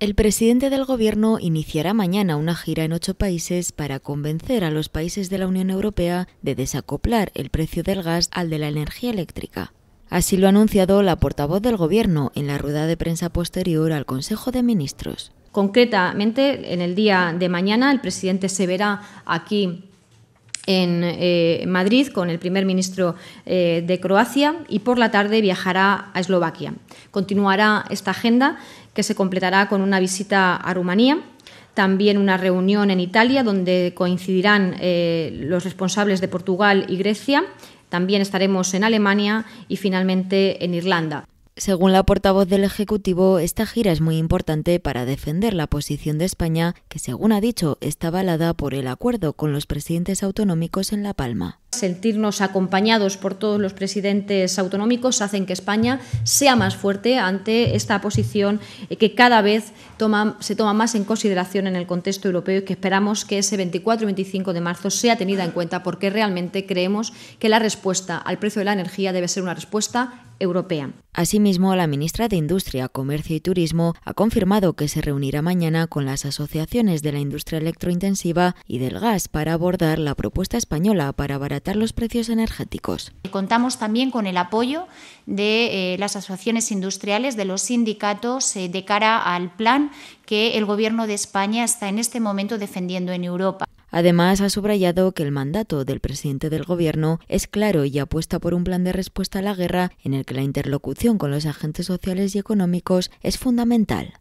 El presidente del Gobierno iniciará mañana una gira en ocho países para convencer a los países de la Unión Europea de desacoplar el precio del gas al de la energía eléctrica. Así lo ha anunciado la portavoz del Gobierno en la rueda de prensa posterior al Consejo de Ministros. Concretamente, en el día de mañana, el presidente se verá aquí en eh, Madrid con el primer ministro eh, de Croacia y por la tarde viajará a Eslovaquia. Continuará esta agenda que se completará con una visita a Rumanía, también una reunión en Italia donde coincidirán eh, los responsables de Portugal y Grecia, también estaremos en Alemania y finalmente en Irlanda. Según la portavoz del Ejecutivo, esta gira es muy importante para defender la posición de España, que según ha dicho está avalada por el acuerdo con los presidentes autonómicos en La Palma. Sentirnos acompañados por todos los presidentes autonómicos hacen que España sea más fuerte ante esta posición eh, que cada vez se toma más en consideración en el contexto europeo y que esperamos que ese 24 y 25 de marzo sea tenida en cuenta porque realmente creemos que la respuesta al precio de la energía debe ser una respuesta europea. Asimismo, la ministra de Industria, Comercio y Turismo ha confirmado que se reunirá mañana con las asociaciones de la industria electrointensiva y del gas para abordar la propuesta española para abaratar los precios energéticos. Contamos también con el apoyo de eh, las asociaciones industriales, de los sindicatos, eh, de cara al plan que el Gobierno de España está en este momento defendiendo en Europa. Además, ha subrayado que el mandato del presidente del Gobierno es claro y apuesta por un plan de respuesta a la guerra en el que la interlocución con los agentes sociales y económicos es fundamental.